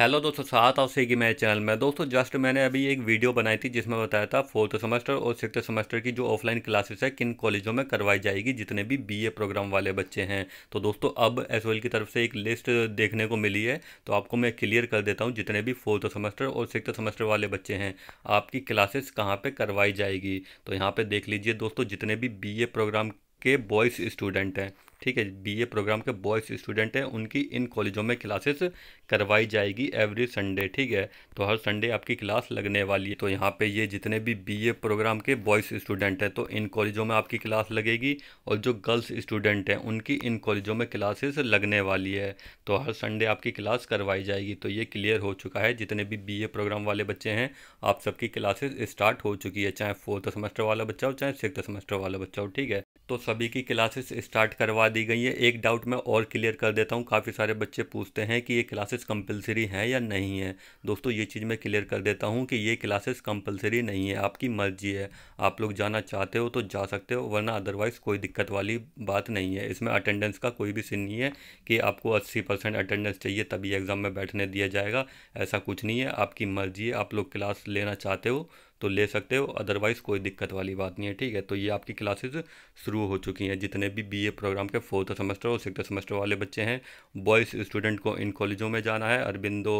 hello दोस्तों साथ आओ कि मेरे चैनल में दोस्तों जस्ट मैंने अभी एक वीडियो बनाई थी जिसमें बताया था फोर्थ सेमेस्टर और सिक्स सेमेस्टर की जो ऑफलाइन क्लासेस है किन कॉलेजों में करवाई जाएगी जितने भी बीए प्रोग्राम वाले बच्चे हैं तो दोस्तों अब एस की तरफ से एक लिस्ट देखने को मिली है तो आपको मैं क्लियर कर देता हूँ जितने भी फोर्थ सेमेस्टर और सिक्स सेमेस्टर वाले बच्चे हैं आपकी क्लासेस कहाँ पर करवाई जाएगी तो यहाँ पर देख लीजिए दोस्तों जितने भी बी प्रोग्राम के बॉयज़ स्टूडेंट हैं ठीक है बीए प्रोग्राम के बॉयज़ स्टूडेंट हैं उनकी इन कॉलेजों में क्लासेस करवाई जाएगी एवरी संडे ठीक है तो हर संडे आपकी क्लास लगने वाली है तो यहाँ पे ये जितने भी बीए प्रोग्राम के बॉयज़ स्टूडेंट हैं तो इन कॉलेजों में आपकी क्लास लगेगी और जो गर्ल्स स्टूडेंट हैं उनकी इन कॉलेजों में क्लासेस लगने वाली है तो हर संडे आपकी क्लास करवाई जाएगी तो ये क्लियर हो चुका है जितने भी बी प्रोग्राम वाले बच्चे हैं आप सबकी क्लासेस स्टार्ट हो चुकी है चाहे फोर्थ सेमेस्टर वाला बच्चा हो चाहे सिक्स सेमेस्टर वाला बच्चा हो ठीक है तो सभी की क्लासेस स्टार्ट करवा दी गई है एक डाउट मैं और क्लियर कर देता हूँ काफ़ी सारे बच्चे पूछते हैं कि ये क्लासेस कंपलसरी हैं या नहीं है दोस्तों ये चीज़ मैं क्लियर कर देता हूँ कि ये क्लासेस कंपलसरी नहीं है आपकी मर्जी है आप लोग जाना चाहते हो तो जा सकते हो वरना अदरवाइज़ कोई दिक्कत वाली बात नहीं है इसमें अटेंडेंस का कोई भी सीन नहीं है कि आपको अस्सी परसेंट अटेंडेंस चाहिए तभी एग्ज़ाम में बैठने दिया जाएगा ऐसा कुछ नहीं है आपकी मर्जी है आप लोग क्लास लेना चाहते हो तो ले सकते हो अदरवाइज़ कोई दिक्कत वाली बात नहीं है ठीक है तो ये आपकी क्लासेस शुरू हो चुकी हैं जितने भी बीए प्रोग्राम के फोर्थ सेमेस्टर और सिक्स सेमेस्टर वाले बच्चे हैं बॉयज़ स्टूडेंट को इन कॉलेजों में जाना है Aurobindo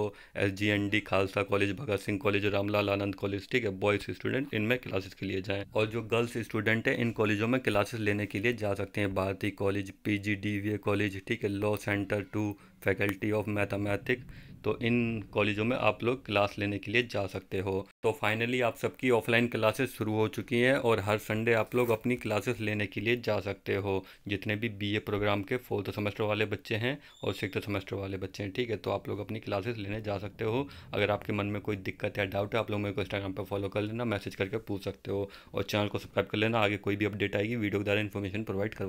S G N D Khalsa college Bhagat Singh college Ramlal Anand college ठीक है बॉयज़ स्टूडेंट इनमें क्लासेस के लिए जाएँ और जो गर्ल्स स्टूडेंट हैं इन कॉलेजों में क्लासेस लेने के लिए जा सकते हैं Bharati college P G D V A college ठीक है law centre two faculty of mathematics तो इन कॉलेजों में आप लोग क्लास लेने के लिए जा सकते हो तो फाइनली आप सबकी ऑफलाइन क्लासेस शुरू हो चुकी हैं और हर संडे आप लोग अपनी क्लासेस लेने के लिए जा सकते हो जितने भी बीए प्रोग्राम के फोर्थ सेमेस्टर वाले बच्चे हैं और सिक्स सेमेस्टर वाले बच्चे हैं ठीक है तो आप लोग अपनी क्लासेस लेने जा सकते हो अगर आपके मन में कोई दिक्कत या डाउट है आप लोग मेरे को इंस्टाग्राम पर फॉलो कर लेना मैसेज करके पूछ सकते हो और चैनल को सब्सक्राइब कर लेना आगे कोई भी अपडेट आएगी वीडियो के द्वारा इन्फॉर्मेशन प्रोवाइड करवा